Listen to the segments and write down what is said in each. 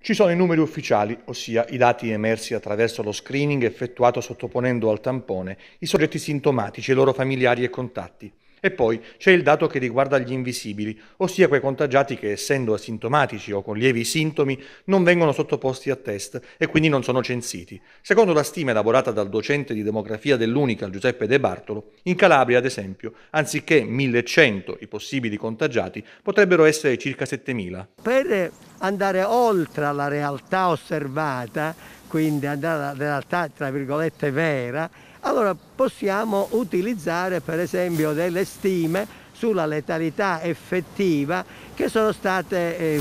Ci sono i numeri ufficiali, ossia i dati emersi attraverso lo screening effettuato sottoponendo al tampone i soggetti sintomatici e i loro familiari e contatti. E poi c'è il dato che riguarda gli invisibili, ossia quei contagiati che essendo asintomatici o con lievi sintomi non vengono sottoposti a test e quindi non sono censiti. Secondo la stima elaborata dal docente di demografia dell'Unica Giuseppe De Bartolo, in Calabria ad esempio, anziché 1100 i possibili contagiati, potrebbero essere circa 7000. Per andare oltre la realtà osservata, quindi andare alla realtà tra virgolette vera, allora possiamo utilizzare per esempio delle stime sulla letalità effettiva che sono state eh,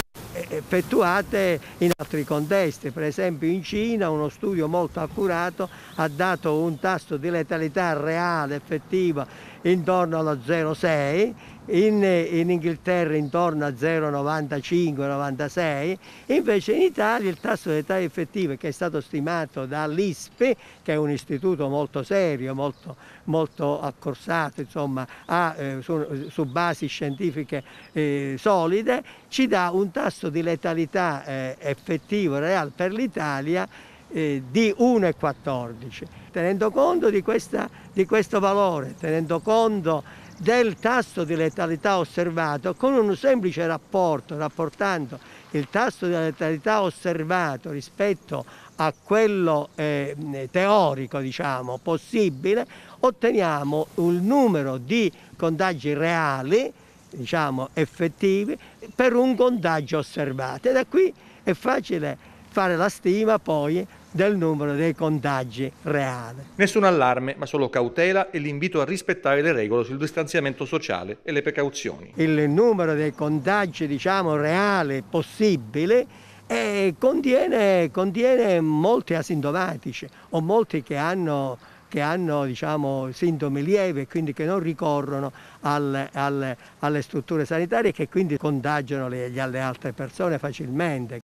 effettuate in altri contesti, per esempio in Cina uno studio molto accurato ha dato un tasso di letalità reale effettiva intorno allo 0,6, in, in, Inghilterra intorno a 0,95-96, invece in Italia il tasso di età effettiva che è stato stimato dall'ISP, che è un istituto molto serio, molto, molto accorsato, insomma, a, eh, su, su, basi scientifiche eh, solide, ci dà un tasso di letalità eh, effettivo reale per l'Italia eh, di 1,14, tenendo conto di, questa, di questo valore, tenendo conto del tasso di letalità osservato con un semplice rapporto, rapportando il tasso di letalità osservato rispetto a quello eh, teorico diciamo, possibile, otteniamo un numero di contagi reali, diciamo, effettivi, per un contagio osservato. E da qui è facile fare la stima poi del numero dei contagi reali. Nessun allarme, ma solo cautela e l'invito a rispettare le regole sul distanziamento sociale e le precauzioni. Il numero dei contagi, diciamo, reale possibile eh, contiene, contiene molti asintomatici o molti che hanno che hanno diciamo, sintomi lievi e quindi che non ricorrono al, al, alle strutture sanitarie e che quindi contagiano le, le altre persone facilmente.